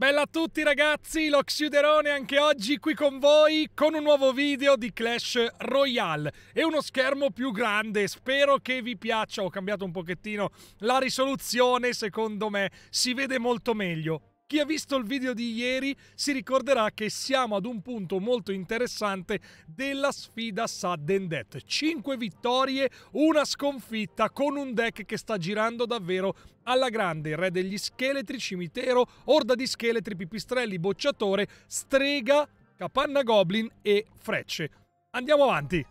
Bella a tutti ragazzi, lo Xyderone anche oggi qui con voi con un nuovo video di Clash Royale e uno schermo più grande, spero che vi piaccia, ho cambiato un pochettino la risoluzione, secondo me si vede molto meglio. Chi ha visto il video di ieri si ricorderà che siamo ad un punto molto interessante della sfida Sudden Death. 5 vittorie, una sconfitta con un deck che sta girando davvero alla grande. re degli scheletri, cimitero, orda di scheletri, pipistrelli, bocciatore, strega, capanna goblin e frecce. Andiamo avanti.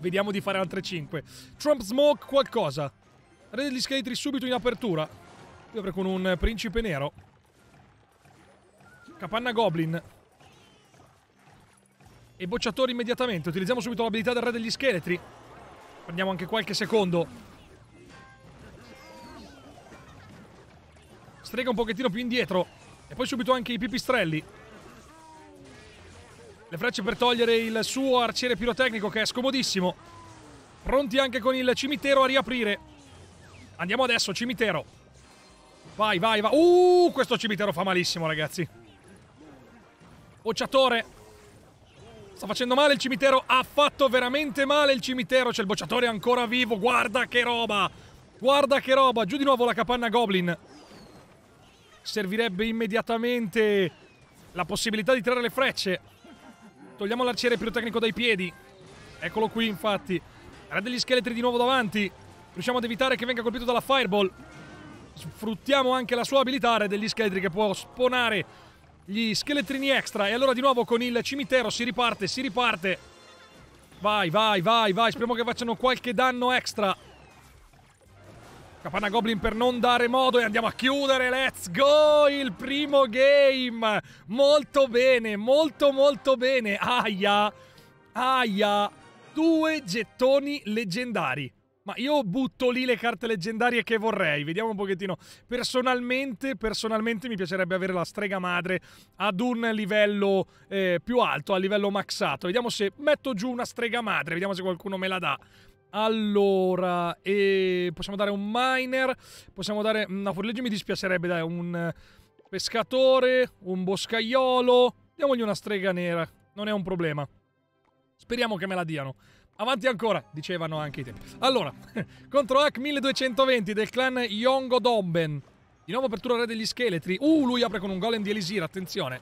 Vediamo di fare altre 5. Trump Smoke qualcosa. Re degli scheletri subito in apertura. Qui avrei con un principe nero. Capanna Goblin. E bocciatore immediatamente. Utilizziamo subito l'abilità del re degli scheletri. Prendiamo anche qualche secondo. Strega un pochettino più indietro. E poi subito anche i pipistrelli. Le frecce per togliere il suo arciere pirotecnico che è scomodissimo. Pronti anche con il cimitero a riaprire. Andiamo adesso, cimitero. Vai, vai, vai. Uh, questo cimitero fa malissimo, ragazzi. Bocciatore. Sta facendo male il cimitero. Ha fatto veramente male il cimitero. C'è il bocciatore ancora vivo. Guarda che roba. Guarda che roba. Giù di nuovo la capanna Goblin. Servirebbe immediatamente la possibilità di tirare le frecce. Togliamo l'arciere pirotecnico dai piedi. Eccolo qui, infatti. Era degli scheletri di nuovo davanti. Riusciamo ad evitare che venga colpito dalla fireball. Sfruttiamo anche la sua abilità. Era degli scheletri che può sponare gli scheletrini extra. E allora di nuovo con il cimitero si riparte, si riparte. Vai, vai, vai, vai. Speriamo che facciano qualche danno extra. Capanna Goblin per non dare modo e andiamo a chiudere. Let's go! Il primo game. Molto bene, molto molto bene. Aia. Aia. Due gettoni leggendari. Ma io butto lì le carte leggendarie che vorrei, vediamo un pochettino. Personalmente, personalmente mi piacerebbe avere la strega madre ad un livello eh, più alto, a livello maxato. Vediamo se metto giù una strega madre, vediamo se qualcuno me la dà. Allora, eh, possiamo dare un miner, possiamo dare... Mm, no, fuorilegge mi dispiacerebbe, dare un pescatore, un boscaiolo. Diamogli una strega nera, non è un problema. Speriamo che me la diano. Avanti ancora, dicevano anche i tempi. Allora, contro Hack 1220 del clan Yongo Domben. Di nuovo apertura re degli scheletri. Uh, lui apre con un golem di Elisir, attenzione.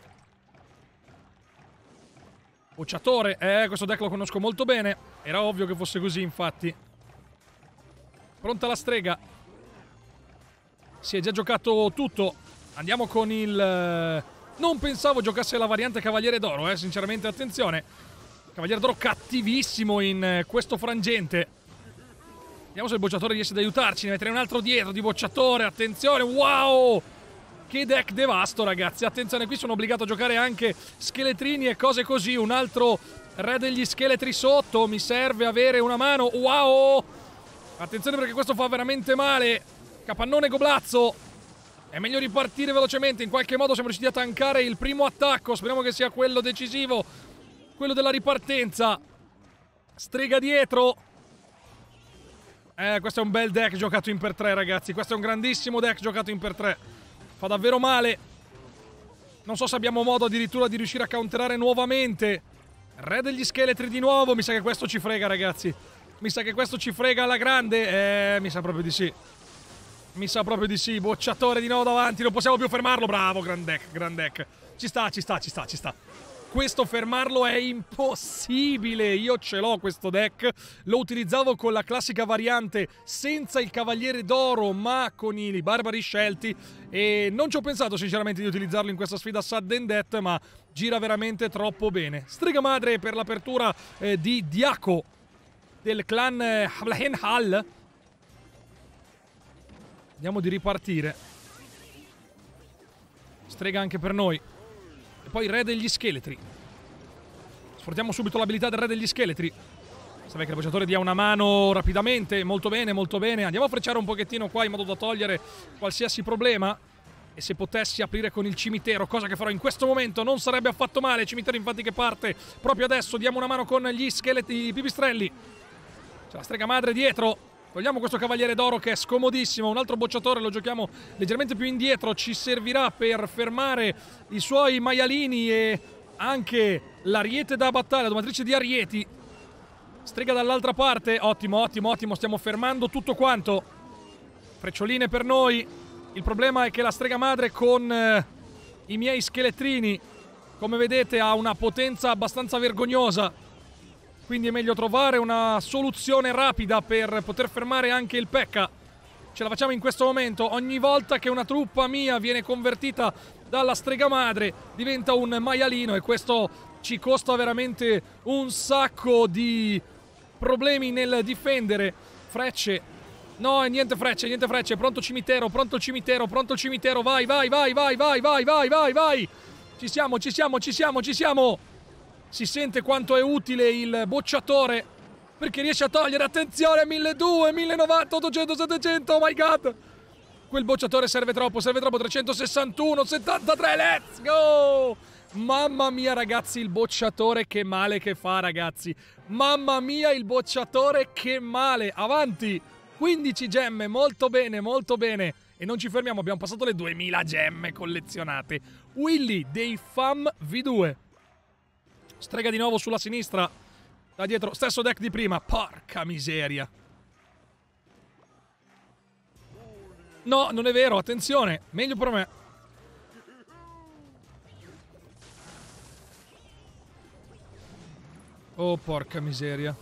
Bocciatore, eh, questo deck lo conosco molto bene. Era ovvio che fosse così, infatti. Pronta la strega. Si è già giocato tutto. Andiamo con il... Eh, non pensavo giocasse la variante Cavaliere d'Oro, eh, sinceramente, attenzione. Cavaliere d'oro cattivissimo in eh, questo frangente. Vediamo se il bocciatore riesce ad aiutarci. Ne metterei un altro dietro di bocciatore. Attenzione, wow! Che deck devasto, ragazzi. Attenzione, qui sono obbligato a giocare anche scheletrini e cose così. Un altro re degli scheletri sotto. Mi serve avere una mano. Wow! Attenzione perché questo fa veramente male. Capannone Goblazzo. È meglio ripartire velocemente. In qualche modo siamo riusciti a tankare il primo attacco. Speriamo che sia quello decisivo quello della ripartenza. Strega dietro. Eh, questo è un bel deck giocato in per tre, ragazzi. Questo è un grandissimo deck giocato in per tre. Fa davvero male. Non so se abbiamo modo addirittura di riuscire a counterare nuovamente. Re degli scheletri di nuovo. Mi sa che questo ci frega, ragazzi. Mi sa che questo ci frega alla grande. Eh, mi sa proprio di sì. Mi sa proprio di sì. Bocciatore di nuovo davanti. Non possiamo più fermarlo. Bravo, gran deck, gran deck. Ci sta, ci sta, ci sta, ci sta questo fermarlo è impossibile. Io ce l'ho questo deck. Lo utilizzavo con la classica variante senza il Cavaliere d'Oro, ma con i Barbari scelti. E non ci ho pensato sinceramente di utilizzarlo in questa sfida Sudden Death, ma gira veramente troppo bene. Striga madre per l'apertura eh, di Diaco del clan eh, Hal. Vediamo di ripartire. Strega anche per noi. E poi re degli scheletri. Sfruttiamo subito l'abilità del re degli scheletri. Sarà che il bruciatore dia una mano rapidamente. Molto bene, molto bene. Andiamo a frecciare un pochettino qua in modo da togliere qualsiasi problema. E se potessi aprire con il cimitero, cosa che farò in questo momento, non sarebbe affatto male. Il cimitero infatti che parte proprio adesso. Diamo una mano con gli scheletri, i pipistrelli. C'è la strega madre dietro. Vogliamo questo Cavaliere d'Oro che è scomodissimo. Un altro bocciatore lo giochiamo leggermente più indietro. Ci servirà per fermare i suoi maialini e anche l'ariete da battaglia, la domatrice di arieti. Strega dall'altra parte. Ottimo, ottimo, ottimo. Stiamo fermando tutto quanto. Freccioline per noi. Il problema è che la strega madre con eh, i miei scheletrini, come vedete, ha una potenza abbastanza vergognosa quindi è meglio trovare una soluzione rapida per poter fermare anche il Pecca. Ce la facciamo in questo momento. Ogni volta che una truppa mia viene convertita dalla strega madre diventa un maialino e questo ci costa veramente un sacco di problemi nel difendere. Frecce. No, niente frecce, niente frecce. Pronto cimitero, pronto cimitero, pronto cimitero. Vai, vai, vai, vai, vai, vai, vai, vai, vai. Ci siamo, Ci siamo, ci siamo, ci siamo, ci siamo si sente quanto è utile il bocciatore perché riesce a togliere, attenzione, 1200, 1090, 800, 700, oh my god! Quel bocciatore serve troppo, serve troppo, 361, 73, let's go! Mamma mia ragazzi, il bocciatore che male che fa ragazzi! Mamma mia il bocciatore che male, avanti! 15 gemme, molto bene, molto bene! E non ci fermiamo, abbiamo passato le 2000 gemme collezionate. Willy dei FAM V2. Strega di nuovo sulla sinistra. Da dietro, stesso deck di prima. Porca miseria. No, non è vero, attenzione. Meglio per me. Oh, porca miseria.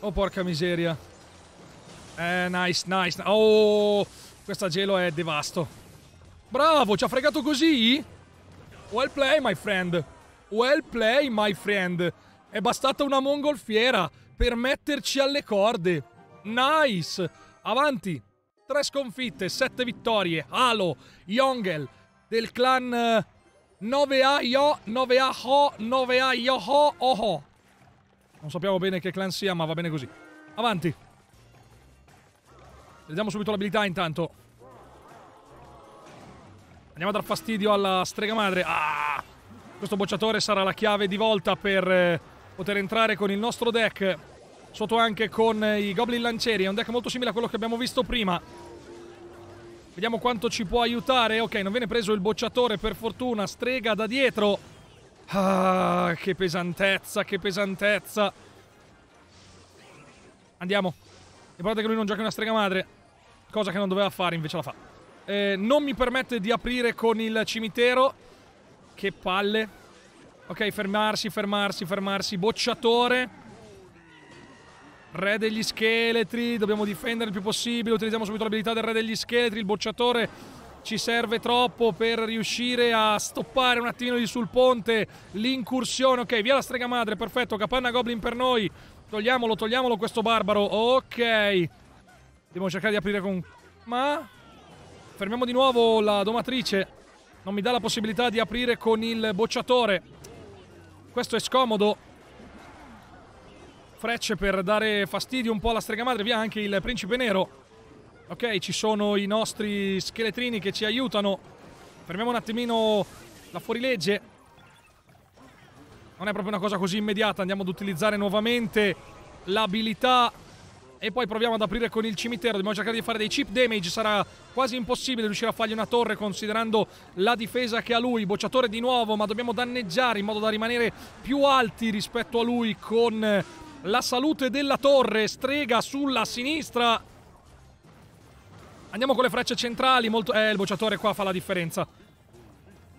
Oh, porca miseria. Eh, nice, nice. Oh, questa gelo è devasto. Bravo, ci ha fregato così? Well play, my friend. Well play, my friend. È bastata una mongolfiera per metterci alle corde. Nice. Avanti. Tre sconfitte, sette vittorie. Halo, Yongel, del clan 9A eh, Yo, 9A Ho, 9A Yo Ho, Oho. Non sappiamo bene che clan sia, ma va bene così. Avanti. Vediamo subito l'abilità intanto. Andiamo a dar fastidio alla strega madre. Ah! Questo bocciatore sarà la chiave di volta per eh, poter entrare con il nostro deck. Sotto anche con eh, i Goblin Lancieri. È un deck molto simile a quello che abbiamo visto prima. Vediamo quanto ci può aiutare. Ok, non viene preso il bocciatore per fortuna. Strega da dietro. Ah, che pesantezza, che pesantezza. Andiamo. Guardate che lui non gioca una strega madre. Cosa che non doveva fare, invece la fa. Eh, non mi permette di aprire con il cimitero. Che palle. Ok, fermarsi, fermarsi, fermarsi. Bocciatore. Re degli scheletri. Dobbiamo difendere il più possibile. Utilizziamo subito l'abilità del re degli scheletri. Il bocciatore ci serve troppo per riuscire a stoppare un attimino lì sul ponte l'incursione. Ok, via la strega madre. Perfetto, capanna goblin per noi. Togliamolo, togliamolo questo barbaro. Ok. Dobbiamo cercare di aprire con... Ma Fermiamo di nuovo la domatrice. Non mi dà la possibilità di aprire con il bocciatore. Questo è scomodo. Frecce per dare fastidio un po' alla strega madre. Via anche il principe nero. Ok, ci sono i nostri scheletrini che ci aiutano. Fermiamo un attimino la fuorilegge. Non è proprio una cosa così immediata. Andiamo ad utilizzare nuovamente l'abilità e poi proviamo ad aprire con il cimitero. Dobbiamo cercare di fare dei chip damage. Sarà quasi impossibile riuscire a fargli una torre considerando la difesa che ha lui. Bocciatore di nuovo, ma dobbiamo danneggiare in modo da rimanere più alti rispetto a lui con la salute della torre. Strega sulla sinistra. Andiamo con le frecce centrali. Molto... Eh, il bocciatore qua fa la differenza.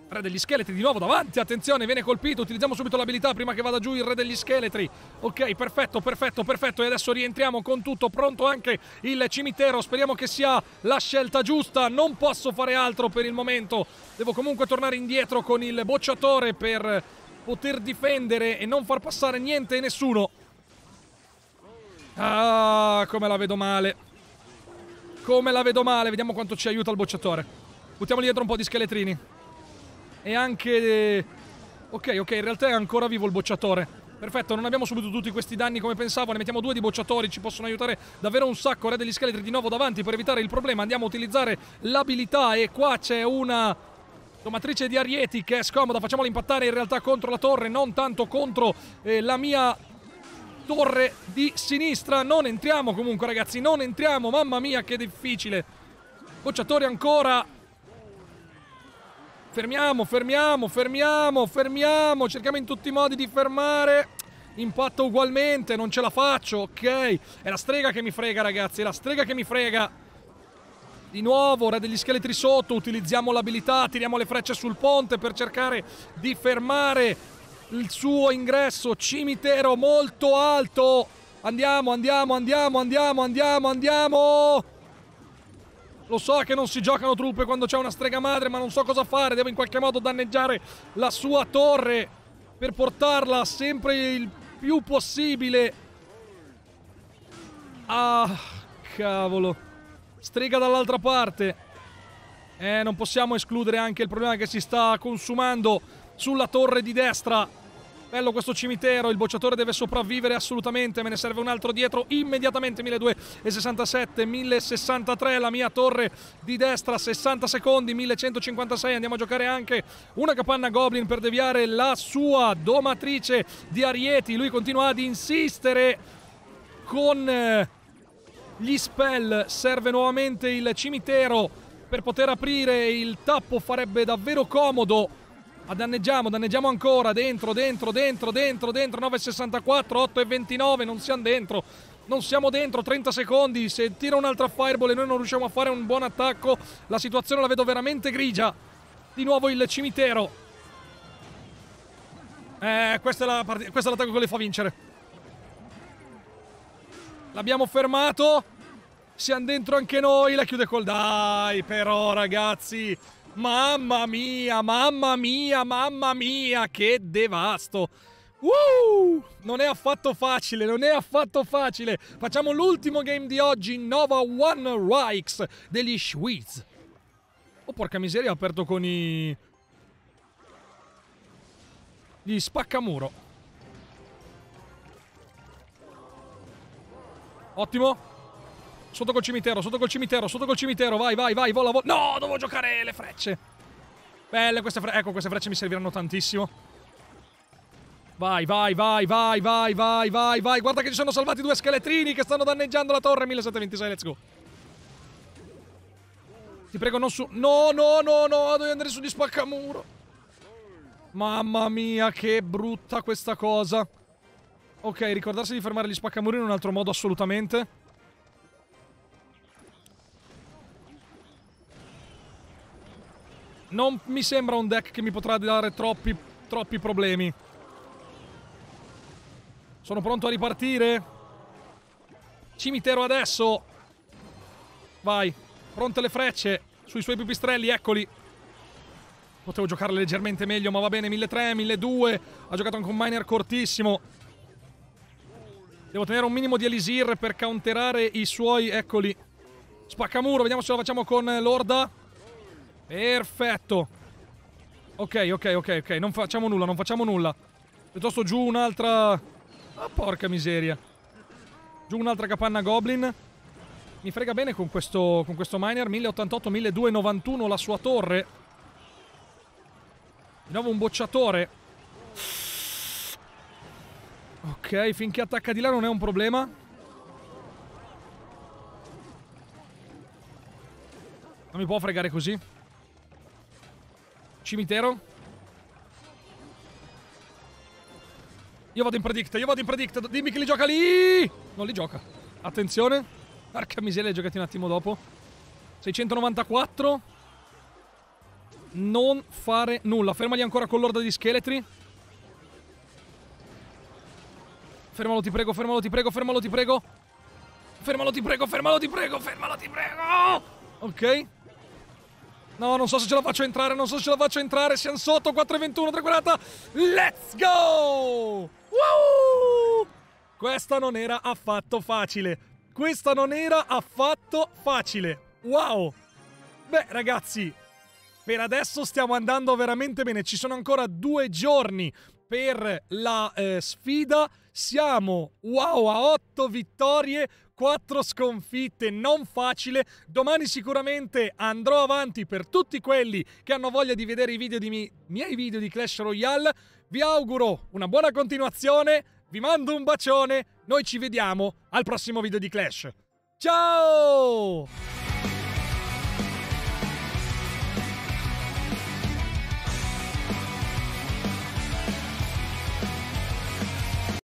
Re degli scheletri di nuovo davanti, attenzione, viene colpito, utilizziamo subito l'abilità prima che vada giù il re degli scheletri. Ok, perfetto, perfetto, perfetto e adesso rientriamo con tutto, pronto anche il cimitero, speriamo che sia la scelta giusta, non posso fare altro per il momento. Devo comunque tornare indietro con il bocciatore per poter difendere e non far passare niente e nessuno. Ah, come la vedo male. Come la vedo male, vediamo quanto ci aiuta il bocciatore. Buttiamo dietro un po' di scheletrini e anche... Ok, ok, in realtà è ancora vivo il bocciatore. Perfetto, non abbiamo subito tutti questi danni come pensavo, ne mettiamo due di bocciatori, ci possono aiutare davvero un sacco. Re degli scheletri di nuovo davanti per evitare il problema, andiamo a utilizzare l'abilità e qua c'è una... domatrice di Arieti che è scomoda, facciamola impattare in realtà contro la torre, non tanto contro eh, la mia torre di sinistra. Non entriamo comunque ragazzi, non entriamo, mamma mia che difficile. Bocciatori ancora Fermiamo, fermiamo, fermiamo, fermiamo. Cerchiamo in tutti i modi di fermare. Impatto ugualmente, non ce la faccio, ok. È la strega che mi frega, ragazzi, è la strega che mi frega. Di nuovo, re degli scheletri sotto, utilizziamo l'abilità, tiriamo le frecce sul ponte per cercare di fermare il suo ingresso. Cimitero molto alto. Andiamo, andiamo, andiamo, andiamo, andiamo, andiamo. Lo so che non si giocano truppe quando c'è una strega madre, ma non so cosa fare. Devo in qualche modo danneggiare la sua torre per portarla sempre il più possibile. Ah, cavolo. Strega dall'altra parte. Eh, non possiamo escludere anche il problema che si sta consumando sulla torre di destra Bello questo cimitero, il bocciatore deve sopravvivere assolutamente, me ne serve un altro dietro immediatamente, 1267, 1063, la mia torre di destra, 60 secondi, 1156, andiamo a giocare anche una capanna Goblin per deviare la sua domatrice di Arieti, lui continua ad insistere con eh, gli spell, serve nuovamente il cimitero per poter aprire il tappo, farebbe davvero comodo ma danneggiamo, danneggiamo ancora. Dentro, dentro, dentro, dentro, dentro. 9,64, 8,29. Non siamo dentro. Non siamo dentro, 30 secondi. Se tira un'altra fireball e noi non riusciamo a fare un buon attacco, la situazione la vedo veramente grigia. Di nuovo il cimitero. Eh, questa è, la part- questa è l'attacco che le fa vincere. L'abbiamo fermato. Siamo dentro anche noi. La chiude col dai, però, ragazzi. Mamma mia, mamma mia, mamma mia, che devasto! Uh, non è affatto facile, non è affatto facile. Facciamo l'ultimo game di oggi, Nova One Rikes degli Schweiz. Oh porca miseria, ho aperto con i... Gli spaccamuro. Ottimo. Sotto col cimitero, sotto col cimitero, sotto col cimitero. Vai, vai, vai, vola, vola. No, devo giocare le frecce. Belle queste frecce. Ecco, queste frecce mi serviranno tantissimo. Vai, vai, vai, vai, vai, vai, vai, vai. Guarda che ci sono salvati due scheletrini che stanno danneggiando la torre. 1726, let's go. Ti prego, non su... No, no, no, no, devi andare su di spaccamuro. Mamma mia, che brutta questa cosa. Ok, ricordarsi di fermare gli spaccamuri in un altro modo assolutamente. non mi sembra un deck che mi potrà dare troppi, troppi problemi. Sono pronto a ripartire. Cimitero adesso. Vai. Pronte le frecce sui suoi pipistrelli, eccoli. Potevo giocare leggermente meglio, ma va bene, 1300, 1200. Ha giocato anche un miner cortissimo. Devo tenere un minimo di Elisir per counterare i suoi, eccoli. Spaccamuro, vediamo se lo facciamo con eh, l'Orda. Perfetto. Ok, ok, ok, ok. Non facciamo nulla, non facciamo nulla. Piuttosto giù un'altra... Ah, porca miseria. Giù un'altra capanna Goblin. Mi frega bene con questo, con questo miner. 1088, 1291 la sua torre. Di nuovo un bocciatore. Ok, finché attacca di là non è un problema. Non mi può fregare così. Cimitero. Io vado in predict, io vado in predict. Dimmi chi li gioca lì! Non li gioca. Attenzione. Porca miseria, li giocati un attimo dopo. 694. Non fare nulla. Fermali ancora con l'orda di scheletri. Fermalo, ti prego, fermalo, ti prego, fermalo, ti prego. Fermalo, ti prego, fermalo, ti prego, fermalo, ti prego. Ok. No, non so se ce la faccio entrare, non so se ce la faccio entrare. Siamo sotto, 4.21, 3.40. Let's go! Wow! Questa non era affatto facile. Questa non era affatto facile. Wow! Beh, ragazzi, per adesso stiamo andando veramente bene. Ci sono ancora due giorni per la eh, sfida siamo wow a 8 vittorie, 4 sconfitte, non facile. Domani sicuramente andrò avanti per tutti quelli che hanno voglia di vedere i video di mi miei video di Clash Royale. Vi auguro una buona continuazione, vi mando un bacione, noi ci vediamo al prossimo video di Clash. Ciao!